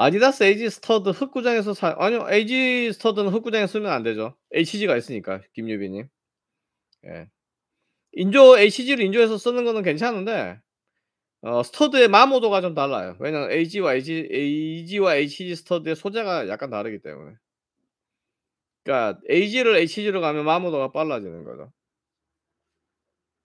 아디다스 에이지 스터드 흑구장에서 사 아니요 에이지 스터드는 흑구장에 쓰면 안 되죠 HG가 있으니까 김유빈님 예. 인조 HG를 인조해서 쓰는 거는 괜찮은데 어, 스터드의 마모도가 좀 달라요 왜냐면 AG와 AG, AG와 HG 스터드의 소재가 약간 다르기 때문에 그러니까 AG를 HG로 가면 마모도가 빨라지는 거죠